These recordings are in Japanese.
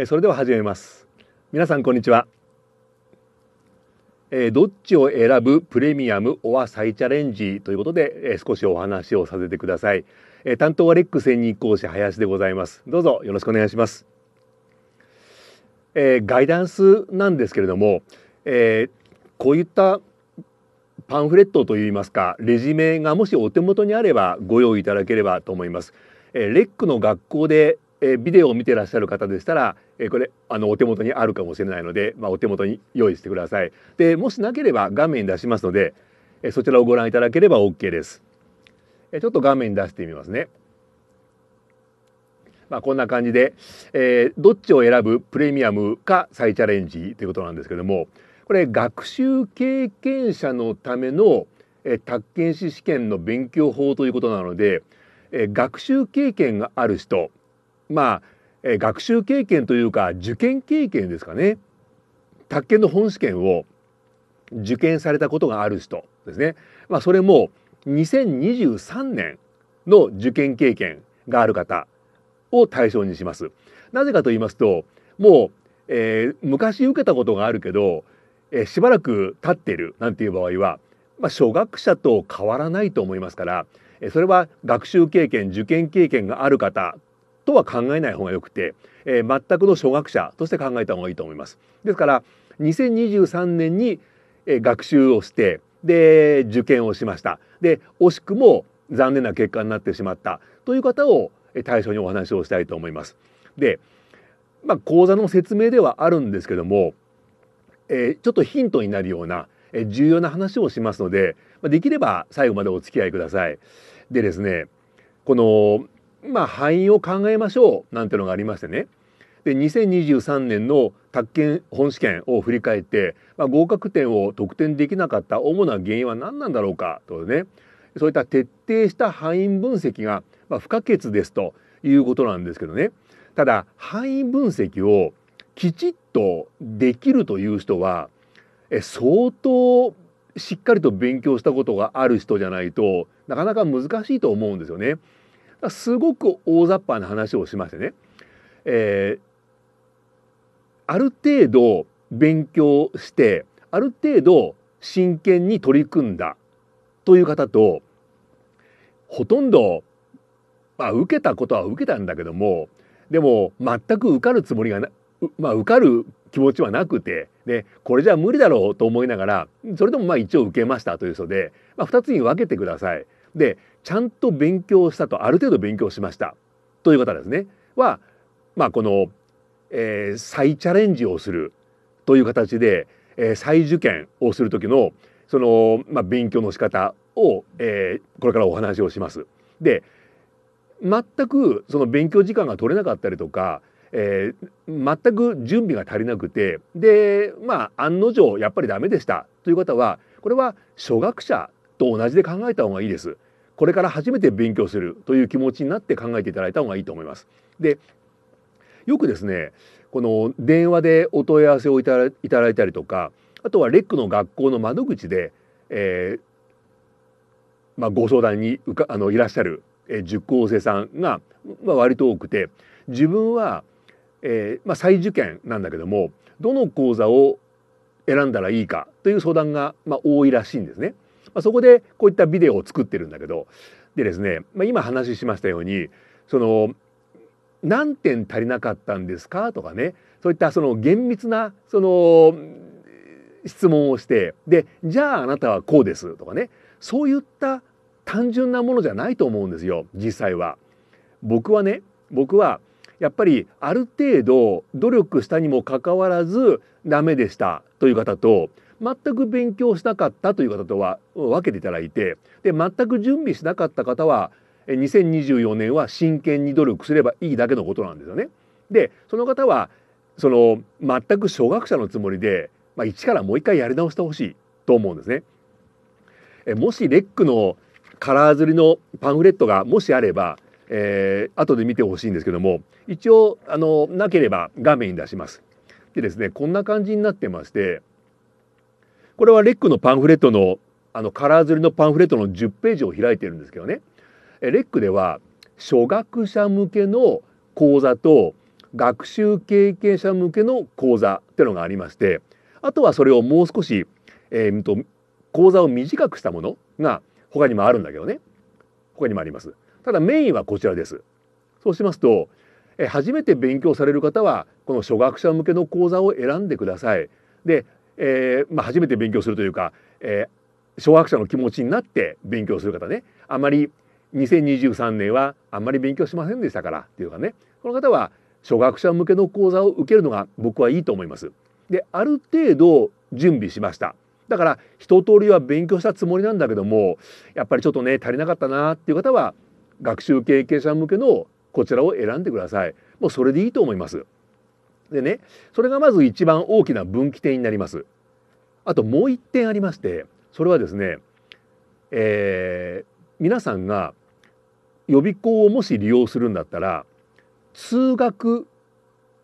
えそれでは始めます皆さんこんにちは、えー、どっちを選ぶプレミアムオア再チャレンジということで、えー、少しお話をさせてください、えー、担当はレック専任講師林でございますどうぞよろしくお願いします、えガイダンスなんですけれども、えこういったパンフレットといいますかレジュメがもしお手元にあればご用意いただければと思います、えレックの学校でえビデオを見てらっしゃる方でしたらえこれあのお手元にあるかもしれないので、まあ、お手元に用意してください。でもしなければ画面出しますので、えそちらをご覧いただければ OK です。えちょっと画面出してみますね。まあ、こんな感じで、えー、どっちを選ぶプレミアムか再チャレンジということなんですけどもこれ学習経験者のための、えー、宅建士試験の勉強法ということなので、えー、学習経験がある人まあえー、学習経験というか受験経験ですかね宅建の本試験を受験されたことがある人ですね、まあ、それも2023年の受験経験がある方を対象にします。なぜかと言いますともう、えー、昔受けたことがあるけど、えー、しばらく経ってるなんていう場合は、まあ、初学者と変わらないと思いますから、えー、それは学習経験受験経験がある方とは考えない方がよくて、えー、全くの初学者として考えた方がいいと思います。ですから2023年に、え学習をしてで受験をしましたで惜しくも残念な結果になってしまったという方を対象にお話をしたいと思います。で、まあ、講座の説明ではあるんですけども、えー、ちょっとヒントになるような、え重要な話をしますので、まできれば最後までお付き合いください。でですねこのまあ、敗因を考えましょうなんてのがありましてねで2023年の宅建本試験を振り返って、まあ、合格点を得点できなかった主な原因は何なんだろうかとねそういった徹底した敗因分析が、ま不可欠ですということなんですけどねただ敗因分析をきちっとできるという人はえ相当しっかりと勉強したことがある人じゃないとなかなか難しいと思うんですよね。すごく大雑把な話をしましてね、えー、ある程度勉強してある程度真剣に取り組んだという方とほとんど、まあ、受けたことは受けたんだけどもでも全く受かるつもりがな、まあ、受かる気持ちはなくてでこれじゃ無理だろうと思いながらそれでもまあ一応受けましたという人で、まあ、2つに分けてください。でちゃんと勉強したとある程度勉強しましたという方ですねは、まあ、この、えー、再チャレンジをするという形で、えー、再受験をする時のその、まあ、勉強の仕方を、えー、これからお話をします。で全くその勉強時間が取れなかったりとか、えー、全く準備が足りなくてでまあ案の定やっぱり駄目でしたという方はこれは初学者と同じで考えた方がいいです。これから初めて勉強するという気持ちになって考えていただいた方がいいと思います。でよくですねこの電話でお問い合わせをいただいたりとかあとはレックの学校の窓口で、えーまあ、ご相談にうかあのいらっしゃる、えー、塾講生さんが、まあ、割と多くて自分は、えーまあ、再受験なんだけどもどの講座を選んだらいいかという相談が、まあ、多いらしいんですね。まあ、そこでこういったビデオを作ってるんだけどでですね、まあ、今話しましたようにその何点足りなかったんですかとかねそういったその厳密なその質問をしてでじゃああなたはこうですとかねそういった単純なものじゃないと思うんですよ実際は。僕はね僕はやっぱりある程度努力したにもかかわらずダメでしたという方と全く勉強しなかったという方とは分けていただいてで全く準備しなかった方は2024年は真剣に努力すればいいだけのことなんですよね。でその方はその全く初学者のつもりで、まあ、一からもう一回やり直してほしいと思うんですね。えもしレックのカラー刷りのパンフレットがもしあれば、えー、後で見てほしいんですけども一応あのなければ画面に出します。でですねこんな感じになってましてこれはレックのパンフレットのあのカラー釣りのパンフレットの10ページを開いてるんですけどねレックでは初学者向けの講座と学習経験者向けの講座っていうのがありましてあとはそれをもう少し、えー、と講座を短くしたものが他にもあるんだけどね他にもありますただメインはこちらですそうしますと、え初めて勉強される方はこの初学者向けの講座を選んでくださいでえー、まあ、初めて勉強するというか、えー、小学者の気持ちになって勉強する方ねあまり2023年はあんまり勉強しませんでしたからっていうかねこの方は初学者向けの講座を受けるのが僕はいいと思います。である程度準備しましただから一通りは勉強したつもりなんだけどもやっぱりちょっとね足りなかったなっていう方は学習経験者向けのこちらを選んでくださいもうそれでいいと思います。でねそれがまず一番大きな分岐点になります。あともう一点ありましてそれはですね、えー、皆さんが予備校をもし利用するんだったら通学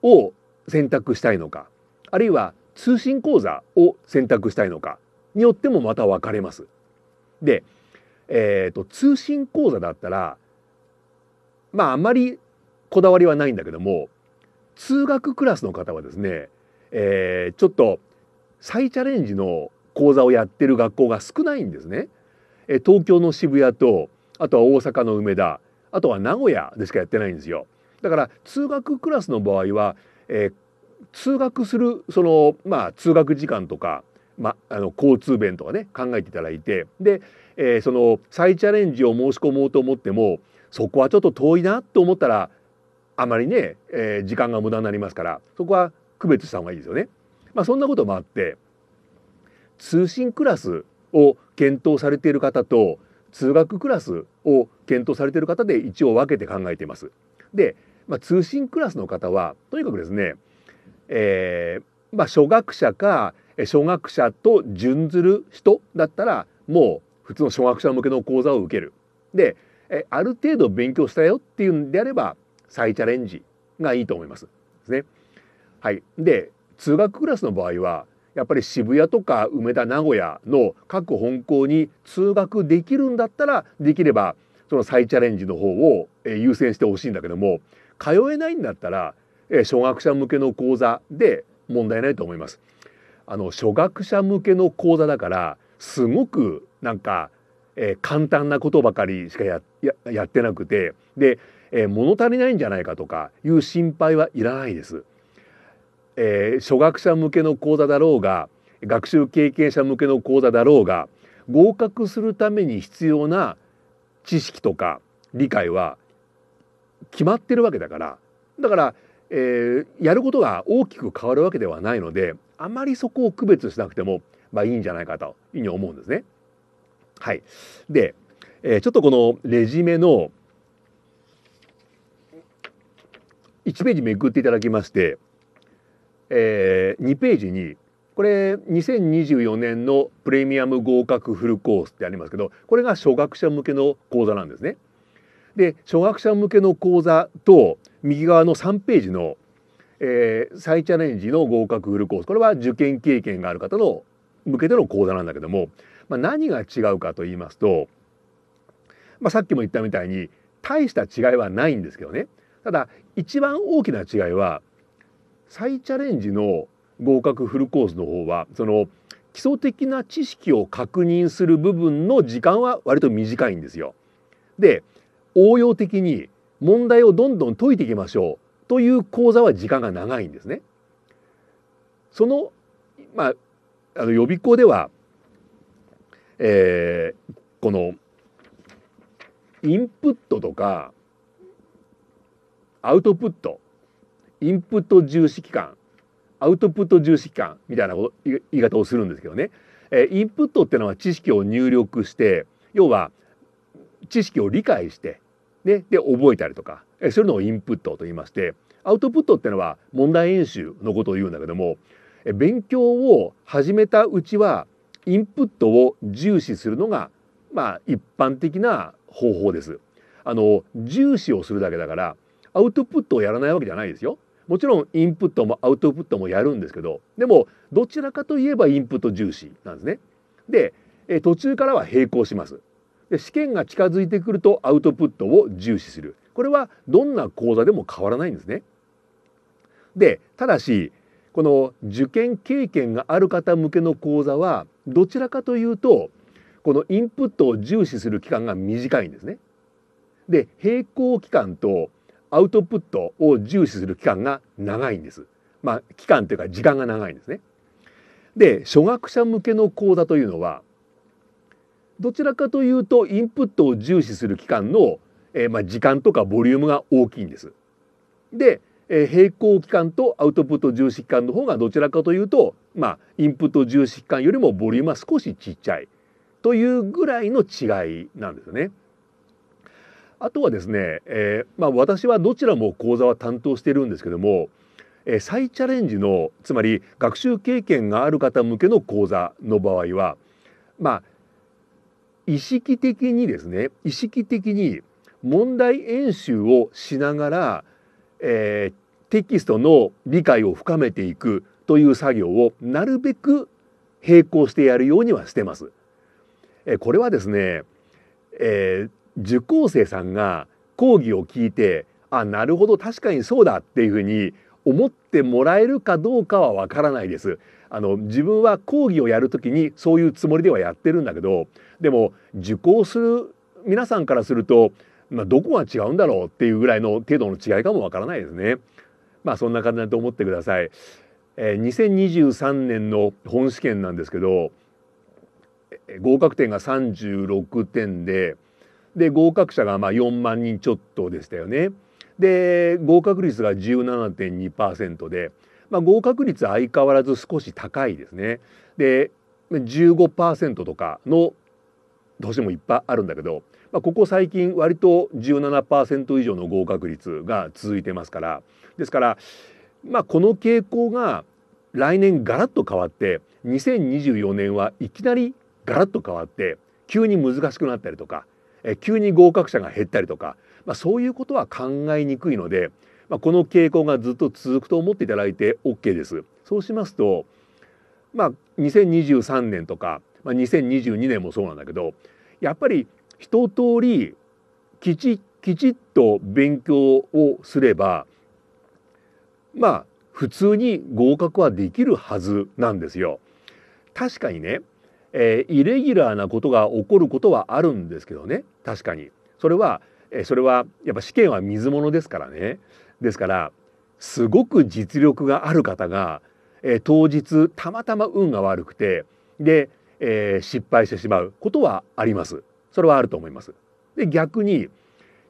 を選択したいのかあるいは通信講座を選択したいのかによってもまた分かれます。で、えーと、通信講座だったらまああんまりこだわりはないんだけども通学クラスの方はですね、えー、ちょっと再チャレンジの講座をやってる学校が少ないんですね。え東京の渋谷とあとは大阪の梅田あとは名古屋でしかやってないんですよ。だから通学クラスの場合は、えー、通学するその、まあ、通学時間とか、ま、あの交通弁とかね考えていただいてで、えー、その再チャレンジを申し込もうと思ってもそこはちょっと遠いなと思ったらあまりね、えー、時間が無駄になりますからそこは区別した方がいいですよね。まあ、そんなこともあって通信クラスを検討されている方と通学クラスを検討されている方で一応分けて考えています。で、まあ、通信クラスの方はとにかくですね、えー、まあ、初学者か初学者と準ずる人だったらもう普通の初学者向けの講座を受ける。である程度勉強したよっていうんであれば再チャレンジがいいと思います。ですね。はい、で通学クラスの場合はやっぱり渋谷とか梅田名古屋の各本校に通学できるんだったらできればその再チャレンジの方を優先してほしいんだけども通えないんだったら初学者向けの講座で問題ないと思います。あの初学者向けの講座だからすごくなんか、えー、簡単なことばかりしかややってなくてでえー、物足りないんじゃないかとかいう心配はいらないです。えー、初学者向けの講座だろうが学習経験者向けの講座だろうが合格するために必要な知識とか理解は決まってるわけだからだから、えー、やることが大きく変わるわけではないのであまりそこを区別しなくても、まあ、いいんじゃないかというふうに思うんですね。はい、で、えー、ちょっとこのレジメの、1ページめくっていただきまして、えー、2ページにこれ2024年のプレミアム合格フルコースってありますけどこれが初学者向けの講座なんですね。で初学者向けの講座と右側の3ページの、えー、再チャレンジの合格フルコースこれは受験経験がある方の向けての講座なんだけども、まあ、何が違うかと言いますと、まあ、さっきも言ったみたいに大した違いはないんですけどねただ一番大きな違いは再チャレンジの合格フルコースの方はその基礎的な知識を確認する部分の時間は割と短いんですよ。で応用的に問題をどんどん解いていきましょうという講座は時間が長いんですね。その,、まあ、あの予備校では、えー、このインプットとかアウトプットインプット重視機関アウトプット重視機関みたいなこと言い方をするんですけどね、えインプットっていうのは知識を入力して要は知識を理解して、ね、で覚えたりとか、えそういうのをインプットと言いましてアウトプットっていうのは問題演習のことを言うんだけども、え勉強を始めたうちはインプットを重視するのがまあ一般的な方法です。あの重視をするだけだからアウトプットをやらないわけじゃないですよ。もちろんインプットもアウトプットもやるんですけどでもどちらかといえばインプット重視なんですね。で途中からは並行します。で試験が近づいてくるとアウトプットを重視するこれはどんな講座でも変わらないんですね。でただしこの受験経験がある方向けの講座はどちらかというとこのインプットを重視する期間が短いんですね。で並行期間とアウトプットを重視する期間が長いんです。まあ、期間というか時間が長いんですね。で初学者向けの講座というのはどちらかというとインプットを重視する期間の、えー、まあ、時間とかボリュームが大きいんです。で、えー、並行期間とアウトプット重視期間の方がどちらかというと、まあ、インプット重視期間よりもボリュームは少しちっちゃいというぐらいの違いなんですよね。あとはですね、えー、まあ、私はどちらも講座は担当してるんですけども、えー、再チャレンジのつまり学習経験がある方向けの講座の場合はまあ意識的にですね意識的に問題演習をしながら、えー、テキストの理解を深めていくという作業をなるべく並行してやるようにはしてます。えー、これはですね、えー受講生さんが講義を聞いてあなるほど確かにそうだっていうふうに思ってもらえるかどうかはわからないです。あの自分は講義をやるときにそういうつもりではやってるんだけどでも受講する皆さんからすると、まあ、どこが違うんだろうっていうぐらいの程度の違いかもわからないですね。まあそんな感じだと思ってください。えー、2023年の本試験なんですけど合格点が36点でで合格者がまあ4万人ちょっとでしたよね。で合格率が17.2%で、まあ、合格率相変わらず少し高いですね。で15%とかの年もいっぱいあるんだけど、まあ、ここ最近割と17%以上の合格率が続いてますからですから、まあ、この傾向が来年ガラッと変わって2024年はいきなりガラッと変わって急に難しくなったりとかえ急に合格者が減ったりとか、まあ、そういうことは考えにくいので、まあ、この傾向がずっと続くと思っていただいて OK です。そうしますと、まあ、2023年とか、まあ、2022年もそうなんだけどやっぱり一通りきちきちっと勉強をすればまあ普通に合格はできるはずなんですよ。確かにねえー、イレギュラーなことが起こることはあるんですけどね確かにそれは、えー、それはやっぱ試験は水物ですからねですからすごく実力がある方が、えー、当日たまたま運が悪くてで、え失敗してしまうことはありますそれはあると思います。で逆に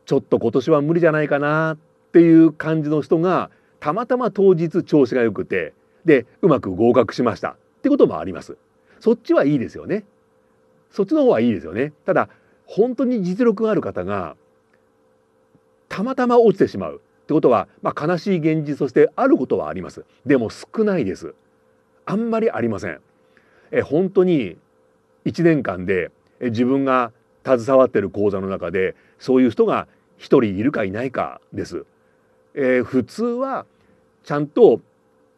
ちょっと今年は無理じゃないかなっていう感じの人がたまたま当日調子が良くてでうまく合格しましたってこともあります。そっちはいいですよね。そっちの方はいいですよね。ただ本当に実力がある方がたまたま落ちてしまうってことは、まあ、悲しい現実としてあることはあります。でも少ないです。あんまりありません。え本当に1年間で自分が携わっている講座の中でそういう人が1人いるかいないかです。え普通はちゃんと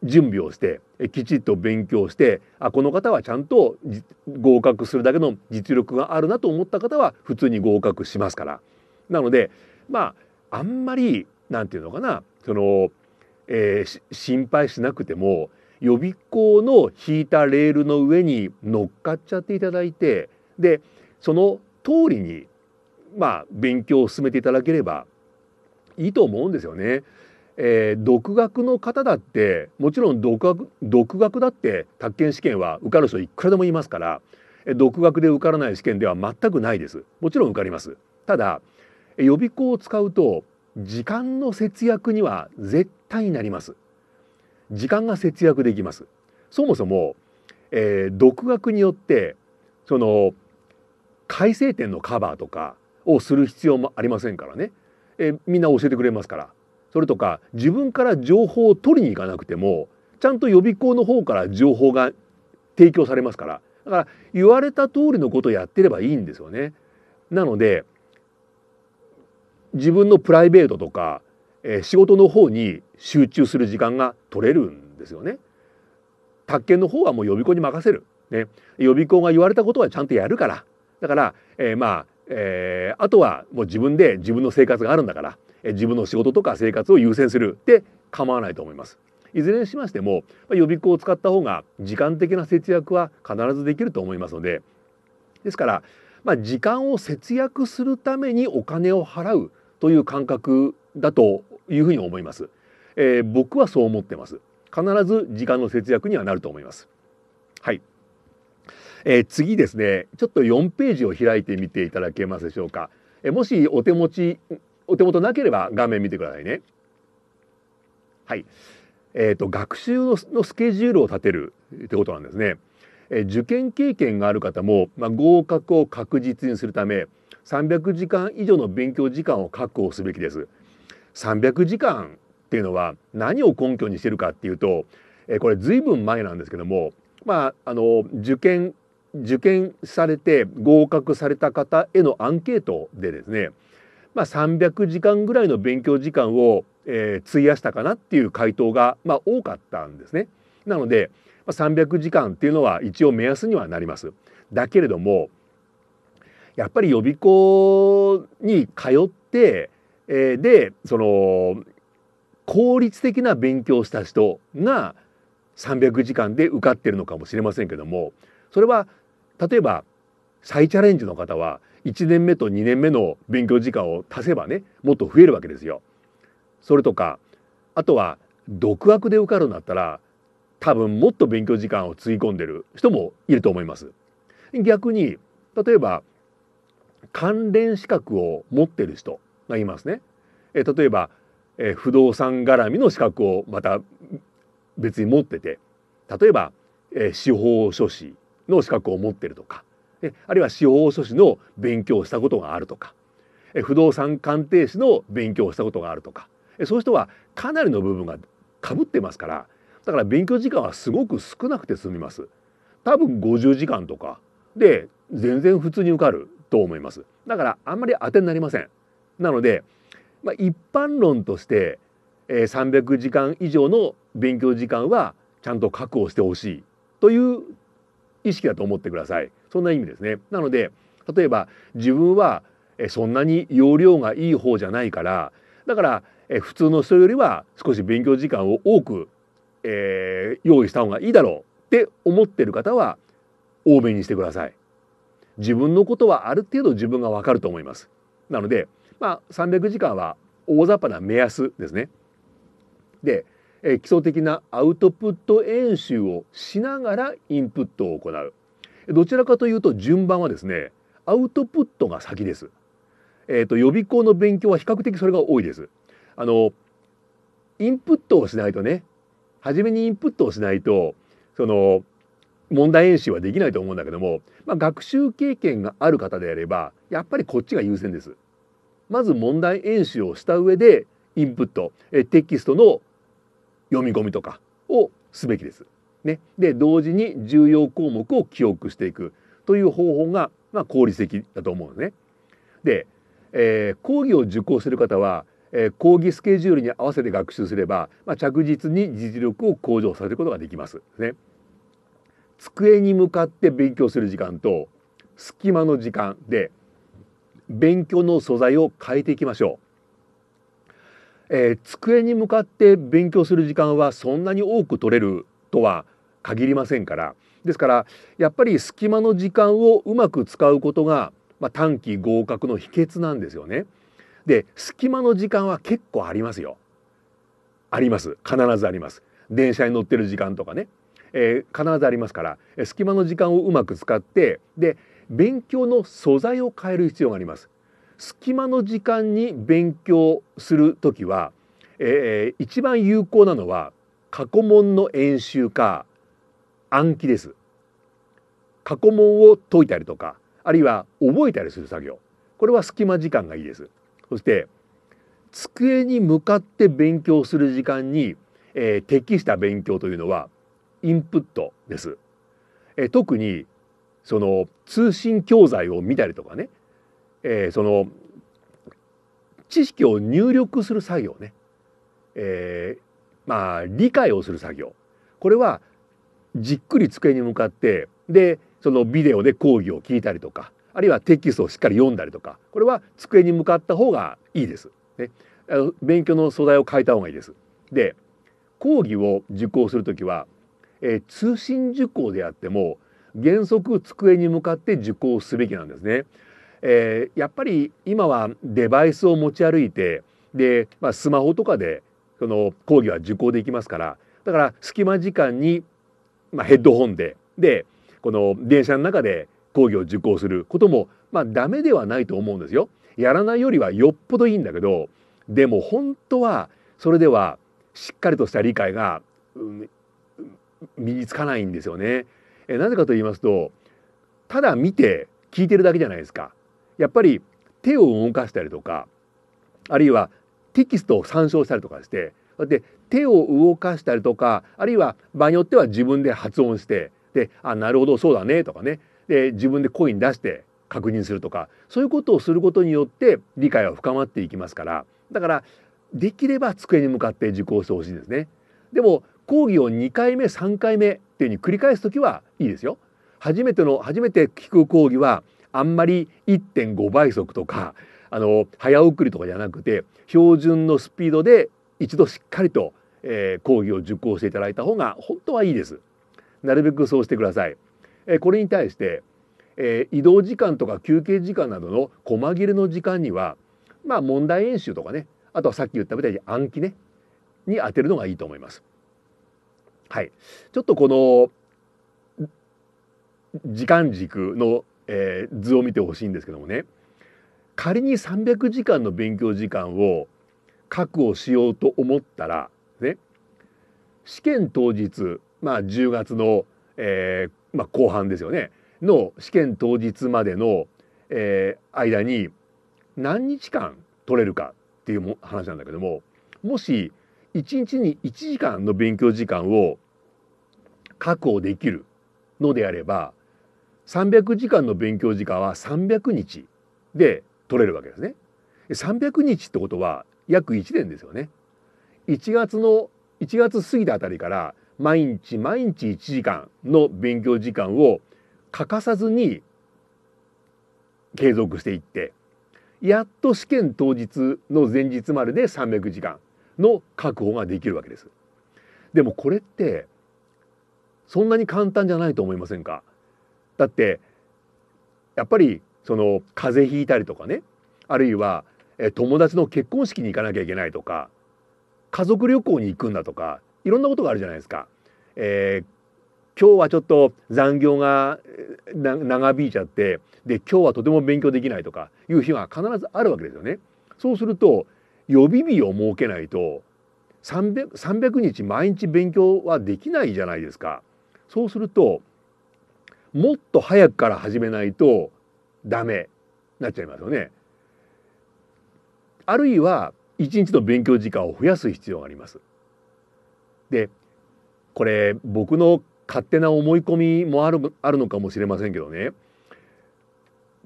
準備をしてきちっと勉強してあこの方はちゃんと合格するだけの実力があるなと思った方は普通に合格しますからなのでまああんまり何て言うのかなその、えー、心配しなくても予備校の引いたレールの上に乗っかっちゃっていただいてでその通りにまあ勉強を進めていただければいいと思うんですよね。えー、独学の方だってもちろん独学独学だって宅建試験は受かる人いくらでもいますから、え独学で受からない試験では全くないです。もちろん受かります。ただ予備校を使うと時間の節約には絶対になります。時間が節約できます。そもそも、えー、独学によってその改正点のカバーとかをする必要もありませんからね、えー、みんな教えてくれますからそれとか自分から情報を取りに行かなくてもちゃんと予備校の方から情報が提供されますからだから言われた通りのことをやってればいいんですよね。なので自分のプライベートとか、えー、仕事の方に集中する時間が取れるんですよね。宅建の方はもう予備校に任せる、ね、予備校が言われたことはちゃんとやるからだから、えー、まあ、えー、あとはもう自分で自分の生活があるんだから自分の仕事とか生活を優先するで構わないと思います。いずれにしましても予備校を使った方が時間的な節約は必ずできると思いますのでですから、まあ、時間を節約するためにお金を払うという感覚だというふうに思います。えー、僕はそう思ってます。必ず時間の節約にはなると思います。はい。えー、次ですね、ちょっと4ページを開いてみていただけますでしょうか。えー、もしお手持ちお手元なければ画面見てくださいね。はい。えっ、ー、と、学習のスケジュールを立てるってことなんですね。え受験経験がある方も、まあ、合格を確実にするため300時間以上の勉強時間を確保すべきです。300時間っていうのは何を根拠にしてるかっていうと、えこれ随分前なんですけども、まあ、あの受験受験されて合格された方へのアンケートでですねまあ、300時間ぐらいの勉強時間を、えー、費やしたかなっていう回答が、まあ、多かったんですね。なので、まあ、300時間っていうのは一応目安にはなります。だけれどもやっぱり予備校に通って、えー、でその効率的な勉強した人が300時間で受かってるのかもしれませんけどもそれは例えば再チャレンジの方は1年目と2年目の勉強時間を足せばねもっと増えるわけですよ。それとかあとは独学で受かるんだったら多分もっと勉強時間をつぎ込んでる人もいると思います。逆に例えば関連資格を持ってる人がいますね。え例えば、え不動産絡みの資格をまた別に持ってて例えば、え司法書士の資格を持ってるとかあるいは司法書士の勉強をしたことがあるとか不動産鑑定士の勉強をしたことがあるとかそういう人はかなりの部分がかぶってますからだから勉強時間はすごく少なくて済みます。多分50時間とかで全然普通に受かると思います。だからあんまり当てになりません。なので、まあ、一般論として、えー、300時間以上の勉強時間はちゃんと確保してほしいという意識だと思ってください。そんな意味ですね。なので例えば自分はそんなに容量がいい方じゃないからだから普通の人よりは少し勉強時間を多く、えー、用意した方がいいだろうって思ってる方は多めにしてください。自分のことはある程度自分がわかると思います。なので、まあ、300時間は大雑把な目安ですね。で、え基礎的なアウトプット演習をしながらインプットを行う。どちらかというと順番はですねアウトプットが先です。えーと、と予備校の勉強は比較的それが多いです。あのインプットをしないとね初めにインプットをしないとその問題演習はできないと思うんだけども、まあ、学習経験がある方であればやっぱりこっちが優先です。まず問題演習をした上でインプットえテキストの読み込みとかをすべきです。ね、で同時に重要項目を記憶していくという方法が、まあ、効率的だと思うんですね。で、えー、講義を受講する方は、えー、講義スケジュールに合わせて学習すれば、まあ、着実に実力を向上させることができます。ね、机に向かって勉強する時間と隙間の時間で勉強の素材を変えていきましょう。えー、机に向かって勉強する時間はそんなに多く取れるとは限りませんからですからやっぱり隙間の時間をうまく使うことが、まあ、短期合格の秘訣なんですよね。で隙間の時間は結構ありますよ。あります必ずあります。電車に乗ってる時間とかね、えー、必ずありますから、え隙間の時間をうまく使ってで勉強の素材を変える必要があります。隙間の時間に勉強する時は、えー、一番有効なのは過去問の演習か暗記です過去問を解いたりとかあるいは覚えたりする作業これは隙間時間がいいですそして机に向かって勉強する時間に、えー、適した勉強というのはインプットです、えー、特にその通信教材を見たりとかね、えー、その知識を入力する作業ね、えー、まあ理解をする作業これはじっくり机に向かってでそのビデオで講義を聞いたりとかあるいはテキストをしっかり読んだりとかこれは机に向かった方がいいです。ね、勉強の素材を変えた方がいいです。で講義を受講する時は、えー、通信受講であっても原則机に向かって受講すべきなんですね。えー、やっぱり今はデバイスを持ち歩いてで、まあ、スマホとかでその講義は受講できますからだから隙間時間にまあ、ヘッドホンででこの電車の中で講義を受講することもまあダメではないと思うんですよ。やらないよりはよっぽどいいんだけどでも本当はそれではしっかりとした理解が、うん、身につかないんですよね。えなぜかと言いますとただ見て聞いてるだけじゃないですか。やっぱり手を動かしたりとかあるいはテキストを参照したりとかしてだって手を動かしたりとかあるいは場合によっては自分で発音してで「あなるほどそうだね」とかねで自分で声に出して確認するとかそういうことをすることによって理解は深まっていきますからだからできれば机に向かって受講してほしいですね。でも講義を2回目3回目っていうに繰り返す時はいいですよ。初めての初めて聞く講義はあんまり1.5倍速とかあの早送りとかじゃなくて標準のスピードで一度しっかりと、えー、講義を受講していただいた方が本当はいいです。なるべくそうしてください。えー、これに対して、えー、移動時間とか休憩時間などの細切れの時間にはまあ問題演習とかねあとはさっき言ったみたいに暗記ねに当てるのがいいと思います。はい、ちょっとこの時間軸の、えー、図を見てほしいんですけどもね仮に300時間の勉強時間を確保しようと思ったらね試験当日まあ10月の、えーまあ、後半ですよねの試験当日までの、えー、間に何日間取れるかっていう話なんだけどももし1日に1時間の勉強時間を確保できるのであれば300時間の勉強時間は300日で取れるわけですね。300日ってことは約1年ですよね。1月の1月過ぎたあたりから毎日毎日1時間の勉強時間を欠かさずに継続していってやっと試験当日の前日までで300時間の確保ができるわけです。でもこれってそんなに簡単じゃないと思いませんかだってやっぱりその風邪ひいたりとかねあるいはえ友達の結婚式に行かなきゃいけないとか家族旅行に行くんだとかいろんなことがあるじゃないですか。えー、今日はちょっと残業が長引いちゃってで今日はとても勉強できないとかいう日は必ずあるわけですよね。そうすると予備日を設けないと 300, 300日毎日勉強はできないじゃないですか。そうするともっと早くから始めないとダメなっちゃいますよね。あるいは1日の勉強時間を増やす必要があります。でこれ僕の勝手な思い込みもあるあるのかもしれませんけどね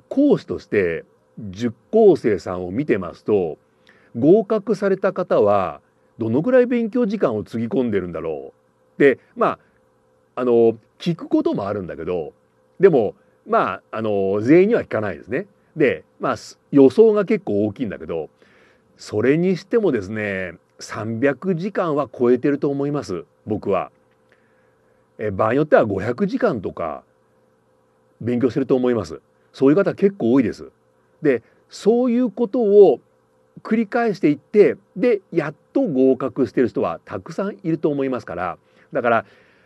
講師として受講生さんを見てますと合格された方はどのぐらい勉強時間をつぎ込んでるんだろうでまああの聞くこともあるんだけどでもまああの全員には聞かないですね。でまあ予想が結構大きいんだけどそれにしてもですね300時間は超えてると思います僕はえ場合によっては500時間とか勉強してると思いますそういう方結構多いですでそういうことを繰り返していってでやっと合格してる人はたくさんいると思いますからだから、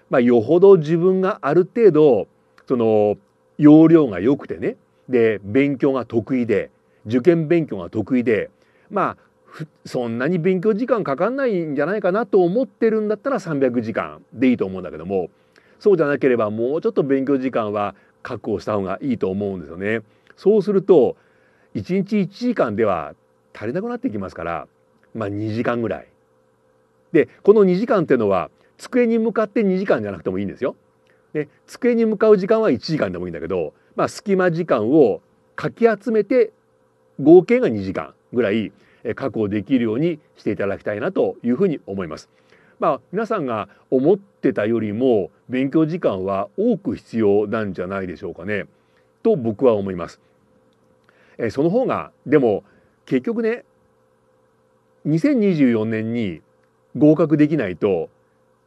まあ、よほど自分がある程度その要領が良くてねで勉強が得意で受験勉強が得意でまあそんなに勉強時間かかんないんじゃないかなと思ってるんだったら300時間でいいと思うんだけどもそうじゃなければもうちょっと勉強時間は確保した方がいいと思うんですよね。そうすると1日1時間では足りなくなってきますから、まあ、2時間ぐらい。でこの2時間っていうのは机に向かって2時間じゃなくてもいいんですよ。で机に向かう時間は1時間でもいいんだけど、まあ、隙間時間をかき集めて合計が2時間ぐらい確保できるようにしていただきたいなというふうに思います。まあ、皆さんが思ってたよりも勉強時間は多く必要なんじゃないでしょうかねと僕は思います。えその方がでも結局ね2024年に合格できないと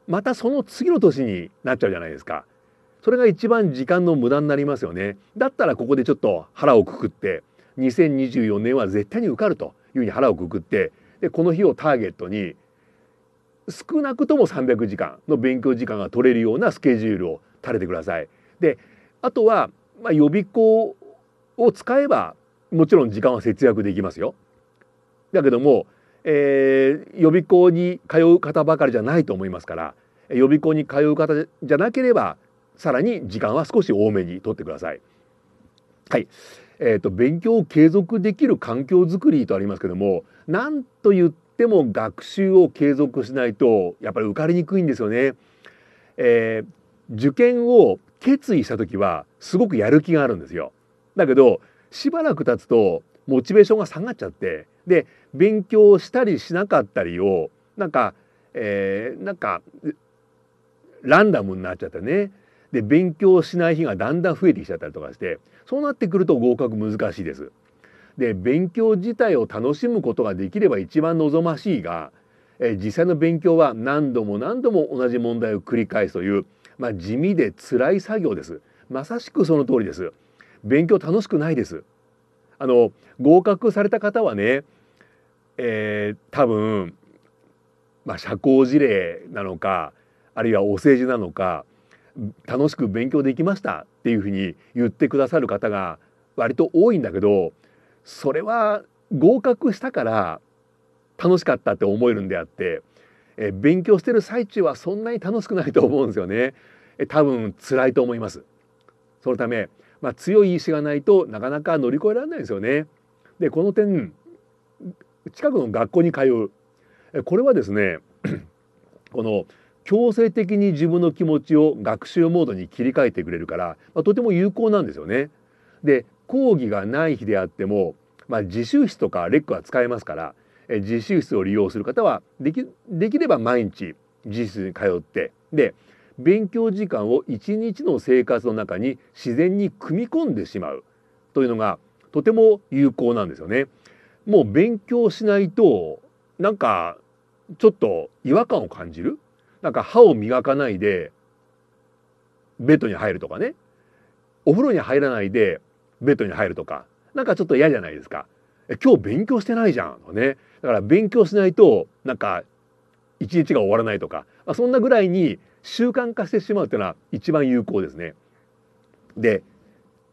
またその次の年になっちゃうじゃないですか。それが一番時間の無駄になりますよね。だったらここでちょっと腹をくくって2024年は絶対に受かるというふうに腹をくくってでこの日をターゲットに少なくとも300時間の勉強時間が取れるようなスケジュールを垂れてください。であとは、まあ、予備校を使えばもちろん時間は節約できますよ。だけども、えー、予備校に通う方ばかりじゃないと思いますから予備校に通う方じゃなければさらに時間は少し多めにとってください。はい、えーと、勉強を継続できる環境づくりとありますけども何と言っても学習を継続しないとやっぱり受かりにくいんですよね。えー、受験を決意した時はすごくやる気があるんですよ。だけどしばらく経つとモチベーションが下がっちゃってで勉強したりしなかったりをなんか、えー、なんかランダムになっちゃってねで勉強しない日がだんだん増えてきちゃったりとかしてそうなってくると合格難しいです。で勉強自体を楽しむことができれば一番望ましいが、え実際の勉強は何度も何度も同じ問題を繰り返すという、まあ、地味で辛い作業です。まさしくその通りです。勉強楽しくないです。あの合格された方はね、えー、多分、まあ、社交辞令なのかあるいはお世辞なのか楽しく勉強できましたっていうふうに言ってくださる方が割と多いんだけどそれは合格したから楽しかったって思えるんであってえ勉強してる最中はそんなに楽しくないと思うんですよね。え多分辛いと思います。そのため、まあ、強い意志がないとなかなか乗り越えられないですよね。でこの点近くの学校に通うこれはですね この強制的に自分の気持ちを学習モードに切り替えてくれるから、まあ、とても有効なんですよね。で講義がない日であっても、まあ、自習室とかレックは使えますからえ自習室を利用する方はできできれば毎日自習室に通ってで勉強時間を一日の生活の中に自然に組み込んでしまうというのがとても有効なんですよね。もう勉強しないとなんかちょっと違和感を感じるなんか歯を磨かないでベッドに入るとかねお風呂に入らないでベッドに入るとかなんかちょっと嫌じゃないですか。今日勉強してないじゃんとねだから勉強しないとなんか一日が終わらないとか、まあ、そんなぐらいに習慣化してしまうというのは一番有効ですね。で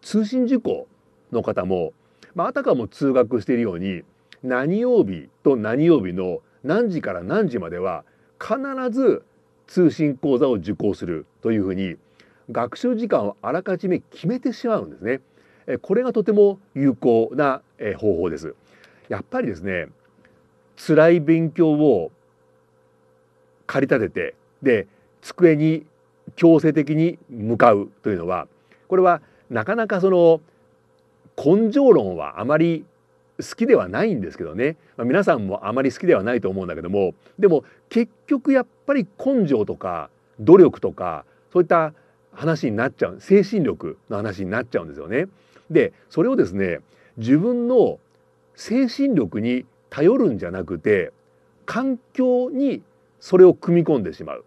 通信受講の方も、まあ、あたかも通学しているように何曜日と何曜日の何時から何時までは必ず通信講座を受講するというふうに学習時間をあらかじめ決めてしまうんですね。これがとても有効な方法です。やっぱりですね辛い勉強を駆り立ててで机に強制的に向かうというのはこれはなかなかその根性論はあまり好きではないんですけどね、まあ、皆さんもあまり好きではないと思うんだけどもでも結局やっぱり根性とか努力とかそういった話になっちゃう精神力の話になっちゃうんですよね。でそれをですね自分の精神力に頼るんじゃなくて環境にそれを組み込んでしまう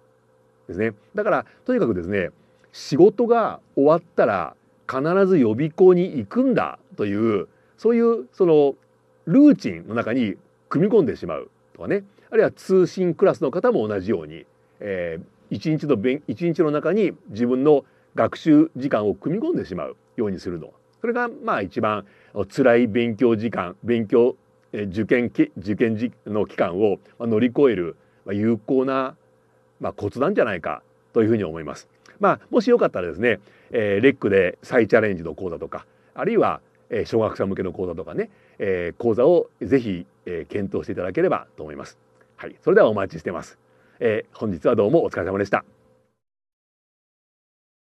ですね。だからとにかくですね仕事が終わったら必ず予備校に行くんだというそういうそのルーチンの中に組み込んでしまうとかねあるいは通信クラスの方も同じように、えー、一日の一日の中に自分の学習時間を組み込んでしまうようにするのそれがまあ一番辛い勉強時間勉強、えー、受験受験時の期間を乗り越える有効な、まあ、コツなんじゃないかというふうに思います。まあ、もしよかったらですね、えー、レックで再チャレンジの講座とかあるいはえ小学生向けの講座とかね、え講座をぜひ、え検討していただければと思います。はい、それではお待ちしてます。え本日はどうもお疲れ様でした。